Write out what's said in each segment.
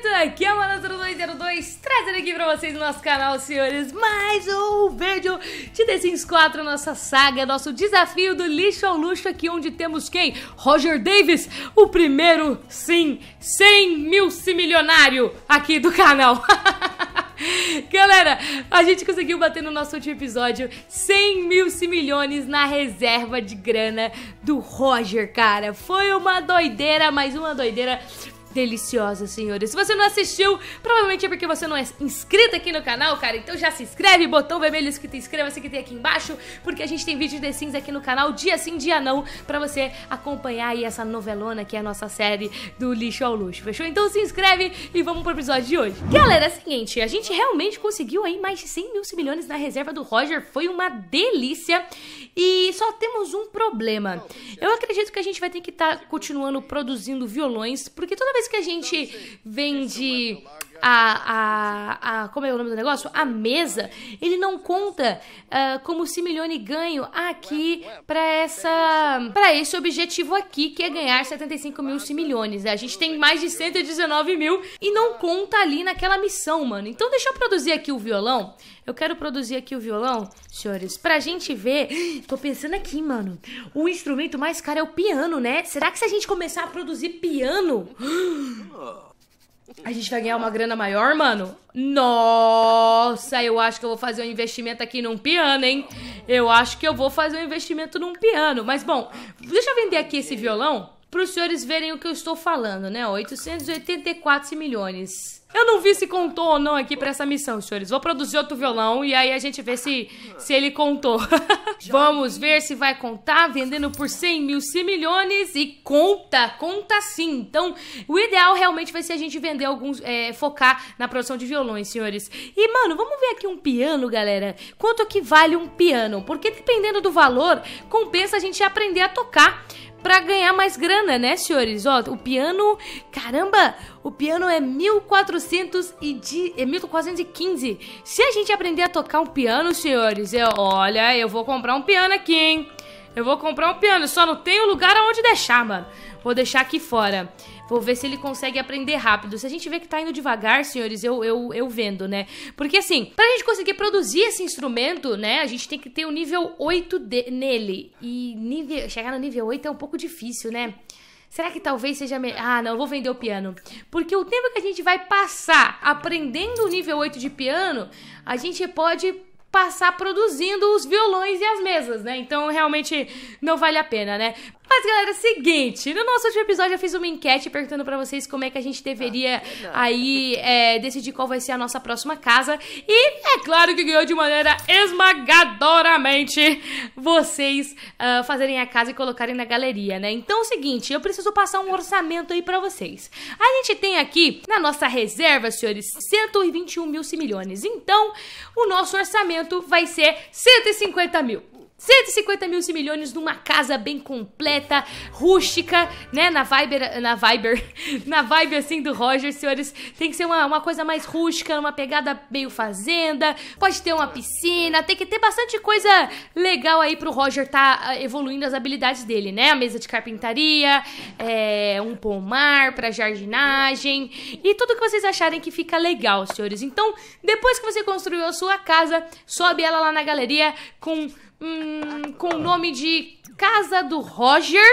bonita! Aqui é o Manastra202 trazendo aqui pra vocês no nosso canal, senhores, mais um vídeo de The Sims 4, nossa saga, nosso desafio do lixo ao luxo aqui, onde temos quem? Roger Davis, o primeiro, sim, 100 mil similionário aqui do canal. Galera, a gente conseguiu bater no nosso último episódio 100 mil milhões na reserva de grana do Roger, cara. Foi uma doideira, mais uma doideira deliciosa, senhores. Se você não assistiu, provavelmente é porque você não é inscrito aqui no canal, cara. Então já se inscreve, botão vermelho escrito inscreva-se que tem aqui embaixo, porque a gente tem vídeo de Sims aqui no canal, dia sim, dia não, pra você acompanhar aí essa novelona que é a nossa série do lixo ao luxo, fechou? Então se inscreve e vamos pro episódio de hoje. Galera, é o seguinte, a gente realmente conseguiu aí mais de 100 mil milhões na reserva do Roger, foi uma delícia e só temos um problema. Eu acredito que a gente vai ter que estar tá continuando produzindo violões, porque toda vez vez que a gente vem de a, a, a, como é o nome do negócio? A mesa, ele não conta uh, como Similione ganho aqui para essa para esse objetivo aqui, que é ganhar 75 mil similhões. Né? A gente tem mais de 119 mil e não conta ali naquela missão, mano. Então deixa eu produzir aqui o violão. Eu quero produzir aqui o violão, senhores, pra gente ver. Tô pensando aqui, mano. O instrumento mais caro é o piano, né? Será que se a gente começar a produzir piano. Ah. A gente vai ganhar uma grana maior, mano? Nossa, eu acho que eu vou fazer um investimento aqui num piano, hein? Eu acho que eu vou fazer um investimento num piano. Mas, bom, deixa eu vender aqui esse violão para os senhores verem o que eu estou falando, né? 884 milhões. Eu não vi se contou ou não aqui para essa missão, senhores. Vou produzir outro violão e aí a gente vê se, se ele contou. Vamos ver se vai contar, vendendo por 100 mil, 100 milhões e conta, conta sim. Então, o ideal realmente vai ser a gente vender alguns, é, focar na produção de violões, senhores. E, mano, vamos ver aqui um piano, galera. Quanto que vale um piano? Porque dependendo do valor, compensa a gente aprender a tocar para ganhar mais grana, né, senhores? Ó, o piano, caramba, o piano é 1400 e de, é 1415. Se a gente aprender a tocar um piano, senhores, eu, olha, eu vou comprar um piano aqui, hein? Eu vou comprar um piano, só não tenho lugar aonde deixar, mano. Vou deixar aqui fora. Vou ver se ele consegue aprender rápido. Se a gente vê que tá indo devagar, senhores, eu, eu, eu vendo, né? Porque assim, pra gente conseguir produzir esse instrumento, né, a gente tem que ter o um nível 8 de, nele. E nível, chegar no nível 8 é um pouco difícil, né? Será que talvez seja melhor? Ah, não, eu vou vender o piano. Porque o tempo que a gente vai passar aprendendo o nível 8 de piano, a gente pode passar produzindo os violões e as mesas, né? Então realmente não vale a pena, né? Mas galera, é seguinte, no nosso último episódio eu fiz uma enquete perguntando para vocês como é que a gente deveria ah, aí é, decidir qual vai ser a nossa próxima casa e é claro que ganhou de maneira esmagadoramente vocês uh, fazerem a casa e colocarem na galeria, né? Então é o seguinte, eu preciso passar um orçamento aí para vocês. A gente tem aqui na nossa reserva, senhores, 121 mil similhões. Então o nosso orçamento aumento vai ser 150 mil. 150 mil milhões numa casa bem completa, rústica, né? Na vibe na vibe na vibe assim do Roger, senhores. Tem que ser uma, uma coisa mais rústica, uma pegada meio fazenda. Pode ter uma piscina, tem que ter bastante coisa legal aí pro Roger tá ah, evoluindo as habilidades dele, né? A mesa de carpintaria, é, um pomar pra jardinagem e tudo que vocês acharem que fica legal, senhores. Então, depois que você construiu a sua casa, sobe ela lá na galeria com hum, com o nome de Casa do Roger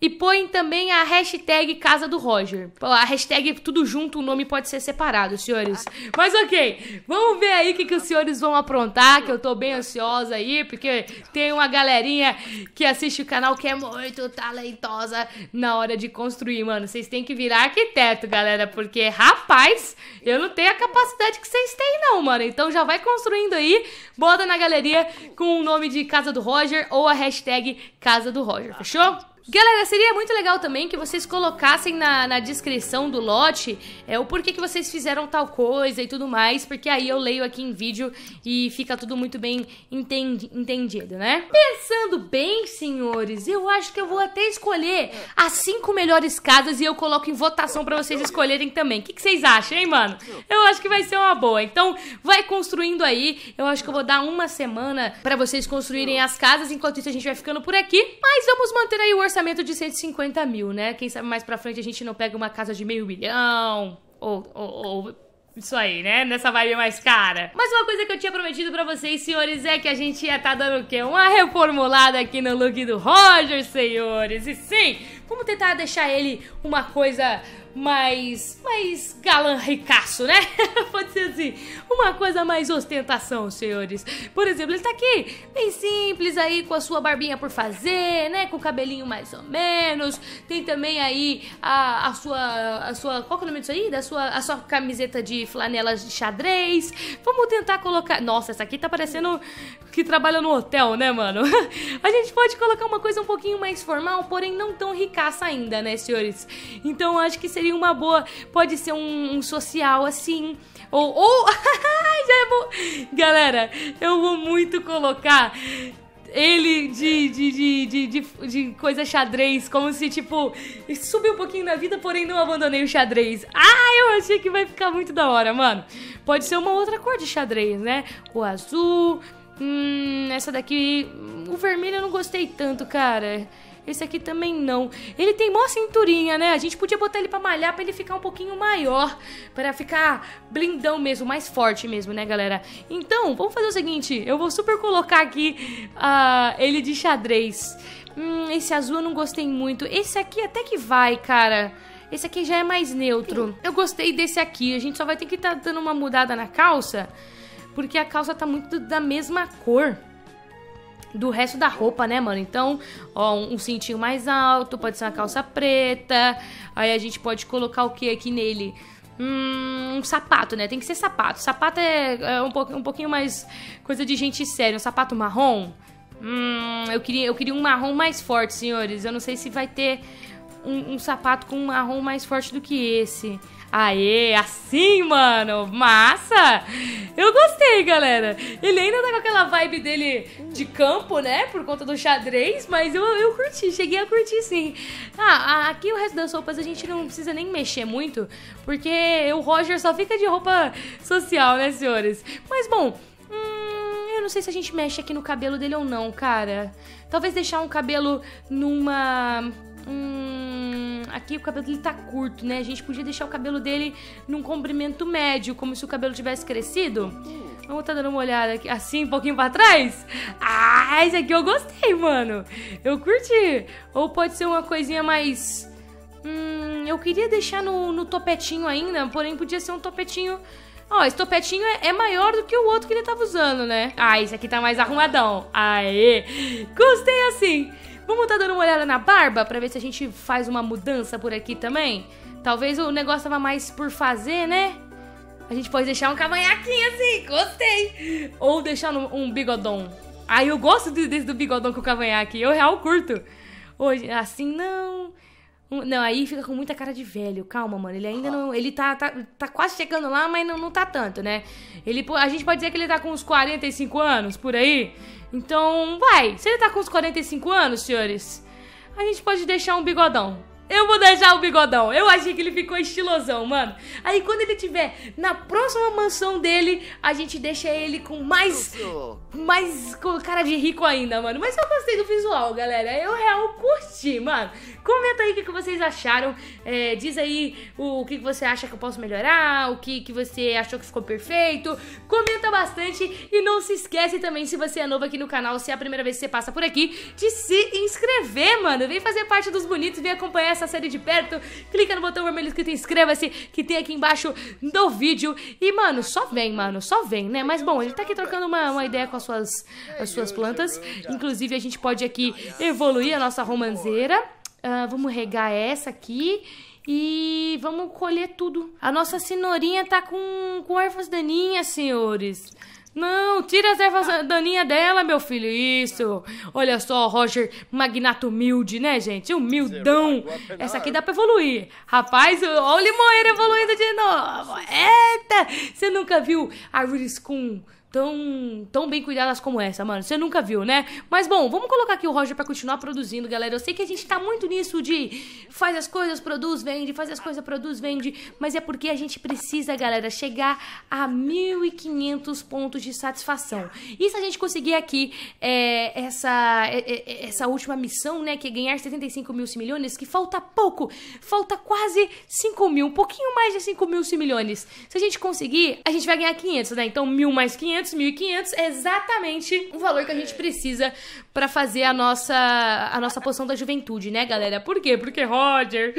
e põe também a hashtag Casa do Roger. A hashtag tudo junto, o nome pode ser separado, senhores. Mas ok, vamos ver aí o que, que os senhores vão aprontar, que eu tô bem ansiosa aí, porque tem uma galerinha que assiste o canal que é muito talentosa na hora de construir, mano. Vocês têm que virar arquiteto, galera, porque, rapaz, eu não tenho a capacidade que vocês têm, não, mano. Então já vai construindo aí, bota na galeria com o nome de Casa do Roger ou a hashtag Casa do Roger, fechou? Galera, seria muito legal também que vocês colocassem na, na descrição do lote é, o porquê que vocês fizeram tal coisa e tudo mais, porque aí eu leio aqui em vídeo e fica tudo muito bem entendi, entendido, né? Pensando bem, senhores, eu acho que eu vou até escolher as cinco melhores casas e eu coloco em votação para vocês escolherem também. O que, que vocês acham, hein, mano? Eu acho que vai ser uma boa. Então, vai construindo aí. Eu acho que eu vou dar uma semana para vocês construírem as casas. Enquanto isso, a gente vai ficando por aqui. Mas vamos manter aí o orçamento orçamento de 150 mil, né? Quem sabe mais pra frente a gente não pega uma casa de meio milhão ou, ou, ou isso aí, né? Nessa vibe mais cara. Mas uma coisa que eu tinha prometido para vocês, senhores, é que a gente ia estar tá dando o quê? Uma reformulada aqui no look do Roger, senhores. E sim, Vamos tentar deixar ele uma coisa mais. mais galã ricaço, né? Pode ser assim. Uma coisa mais ostentação, senhores. Por exemplo, ele tá aqui, bem simples aí, com a sua barbinha por fazer, né? Com o cabelinho mais ou menos. Tem também aí a, a sua. a sua. Qual que é o nome disso aí? Da sua, a sua camiseta de flanela de xadrez. Vamos tentar colocar. Nossa, essa aqui tá parecendo que trabalha no hotel, né, mano? a gente pode colocar uma coisa um pouquinho mais formal, porém não tão rica ainda, né, senhores? Então acho que seria uma boa. Pode ser um, um social assim. Ou. ou... Já é bom. Galera, eu vou muito colocar ele de, de, de, de, de, coisa xadrez, como se, tipo, subiu um pouquinho na vida, porém não abandonei o xadrez. Ah, eu achei que vai ficar muito da hora, mano. Pode ser uma outra cor de xadrez, né? O azul. Hum, essa daqui. O vermelho eu não gostei tanto, cara esse aqui também não. Ele tem mó cinturinha, né? A gente podia botar ele pra malhar pra ele ficar um pouquinho maior, para ficar blindão mesmo, mais forte mesmo, né, galera? Então, vamos fazer o seguinte, eu vou super colocar aqui uh, ele de xadrez. Hum, esse azul eu não gostei muito. Esse aqui até que vai, cara. Esse aqui já é mais neutro. Eu gostei desse aqui. A gente só vai ter que estar tá dando uma mudada na calça, porque a calça tá muito da mesma cor do resto da roupa, né, mano? Então, ó, um, cintinho mais alto, pode ser uma calça preta. Aí a gente pode colocar o que aqui nele? Hum, um sapato, né? Tem que ser sapato. Sapato é, é um, um pouquinho mais coisa de gente séria. Um sapato marrom. Hum, eu queria, eu queria um marrom mais forte, senhores. Eu não sei se vai ter um, um sapato com um marrom mais forte do que esse. Aê, assim, mano, massa! Eu gostei, galera. Ele ainda tá com aquela vibe dele de campo, né? Por conta do xadrez, mas eu, eu curti, cheguei a curtir sim. Ah, aqui o resto das roupas a gente não precisa nem mexer muito, porque o Roger só fica de roupa social, né, senhores? Mas bom, hum, eu não sei se a gente mexe aqui no cabelo dele ou não, cara. Talvez deixar um cabelo numa. Hum, aqui o cabelo dele tá curto, né? A gente podia deixar o cabelo dele num comprimento médio, como se o cabelo tivesse crescido. Hum. Vamos tá dando uma olhada aqui, assim, um pouquinho pra trás? Ah, esse aqui eu gostei, mano. Eu curti. Ou pode ser uma coisinha mais... Hum, eu queria deixar no, no topetinho ainda, porém podia ser um topetinho... Ó, esse topetinho é, é, maior do que o outro que ele tava usando, né? Ah, esse aqui tá mais arrumadão. Aê! Gostei assim. Vamos tá dando uma olhada na barba para ver se a gente faz uma mudança por aqui também? Talvez o negócio tava mais por fazer, né? A gente pode deixar um cavanhaquinho assim, gostei! Ou deixar um bigodão. Aí ah, eu gosto desse do bigodão com o cavanhaque, eu real curto. Hoje, assim não. Não, aí fica com muita cara de velho. Calma, mano. Ele ainda não. Ele tá, tá, tá quase chegando lá, mas não, não tá tanto, né? Ele, a gente pode dizer que ele tá com uns 45 anos por aí. Então, vai. Se ele tá com uns 45 anos, senhores, a gente pode deixar um bigodão. Eu vou deixar o bigodão. Eu achei que ele ficou estilosão, mano. Aí quando ele tiver na próxima mansão dele, a gente deixa ele com mais. Mais com cara de rico ainda, mano. Mas eu gostei do visual, galera. Eu real curti, mano. Comenta aí o que, que vocês acharam. É, diz aí o, o que, que você acha que eu posso melhorar, o que, que você achou que ficou perfeito. Comenta bastante e não se esquece também, se você é novo aqui no canal, se é a primeira vez que você passa por aqui, de se inscrever, mano. Vem fazer parte dos bonitos, vem acompanhar essa série de perto. Clica no botão vermelho escrito inscreva-se, que tem aqui embaixo do vídeo. E, mano, só vem, mano, só vem, né? Mas, bom, ele tá aqui trocando uma, uma ideia com as suas, as suas plantas. Inclusive, a gente pode aqui evoluir a nossa romanceira. Uh, vamos regar essa aqui e vamos colher tudo. A nossa cenourinha tá com, com ervas daninhas, senhores. Não, tira as ervas daninhas dela, meu filho. Isso. Olha só, Roger, magnato humilde, né, gente? Humildão. Essa aqui dá pra evoluir. Rapaz, olha o limoeiro evoluindo de novo. Eita, você nunca viu árvores com tão, tão bem cuidadas como essa, mano. Você nunca viu, né? Mas bom, vamos colocar aqui o Roger para continuar produzindo, galera. Eu sei que a gente tá muito nisso de faz as coisas, produz, vende, faz as coisas, produz, vende. Mas é porque a gente precisa, galera, chegar a 1.500 pontos de satisfação. E se a gente conseguir aqui é, essa, é, é, é essa última missão, né? Que é ganhar 75 mil milhões, que falta pouco. Falta quase 5 mil, um pouquinho mais de 5 mil milhões. Se a gente conseguir, a gente vai ganhar 500, né? Então, mil mais 500 1.500, 1.500 é exatamente o valor que a gente precisa para fazer a nossa a nossa poção da juventude, né, galera? Por quê? Porque Roger,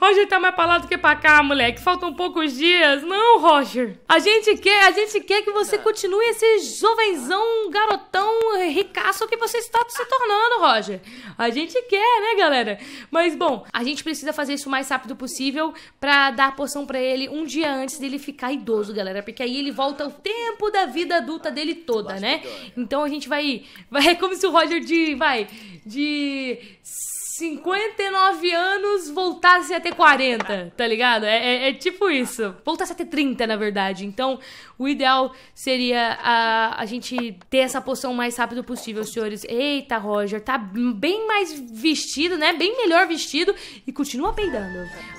Roger tá mais pra lá do que pra cá, moleque. Faltam poucos dias. Não, Roger. A gente quer, a gente quer que você tá. continue esse jovenzão, garotão, ricaço que você está se tornando, Roger. A gente quer, né, galera? Mas bom, a gente precisa fazer isso o mais rápido possível para dar a poção para ele um dia antes dele ficar idoso, galera, porque aí ele volta ao tempo da vida adulta dele toda, né? Então a gente vai. vai é como se o Roger de. Vai. De 59 anos voltasse a ter 40, tá ligado? É, é, é, tipo isso. Voltasse a ter 30, na verdade. Então, o ideal seria a, a gente ter essa poção o mais rápido possível, senhores. Eita, Roger, tá bem mais vestido, né? Bem melhor vestido e continua peidando.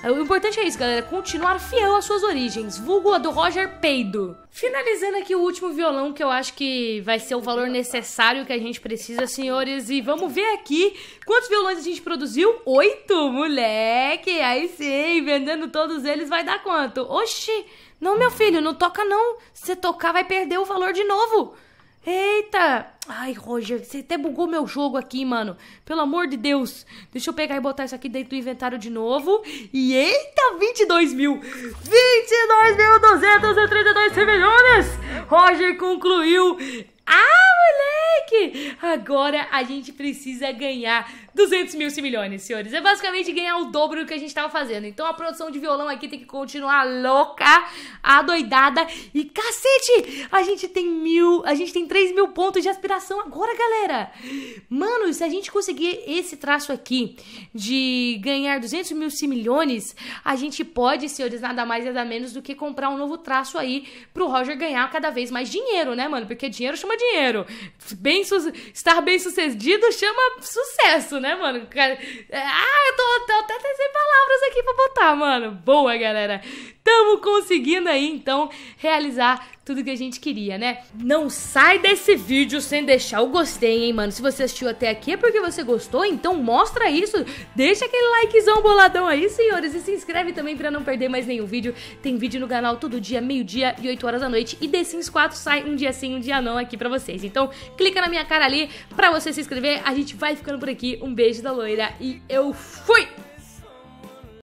O importante é isso, galera. Continuar fiel às suas origens. Vulgo a do Roger Peido. Finalizando aqui o último violão, que eu acho que vai ser o valor necessário que a gente precisa, senhores. E vamos ver aqui quantos violões a gente produziu oito, moleque! Aí sim, vendendo todos eles vai dar quanto? Oxi! Não, meu filho, não toca não. Se tocar, vai perder o valor de novo. Eita! Ai, Roger, você até bugou meu jogo aqui, mano. Pelo amor de Deus. Deixa eu pegar e botar isso aqui dentro do inventário de novo. E eita, 22 mil! 22.232 milhões! Roger concluiu ah, moleque! Agora a gente precisa ganhar 200 mil similhões, senhores. É basicamente ganhar o dobro do que a gente estava fazendo. Então a produção de violão aqui tem que continuar louca, adoidada e cacete! A gente tem mil, a gente tem 3 mil pontos de aspiração agora, galera! Mano, se a gente conseguir esse traço aqui de ganhar 200 mil similhões, a gente pode, senhores, nada mais nada menos do que comprar um novo traço aí pro Roger ganhar cada vez mais dinheiro, né, mano? Porque dinheiro chama dinheiro. Bem estar bem sucedido chama sucesso, né, mano? Ah, eu tô, tô até sem palavras aqui pra botar, mano. Boa, galera. Tamo conseguindo aí, então, realizar tudo que a gente queria, né? Não sai desse vídeo sem deixar o gostei, hein, mano? Se você assistiu até aqui é porque você gostou, então mostra isso, deixa aquele likezão boladão aí, senhores, e se inscreve também para não perder mais nenhum vídeo. Tem vídeo no canal todo dia, meio-dia e 8 horas da noite, e The Sims 4 sai um dia sim, um dia não aqui para vocês. Então, clica na minha cara ali para você se inscrever. A gente vai ficando por aqui. Um beijo da loira e eu fui!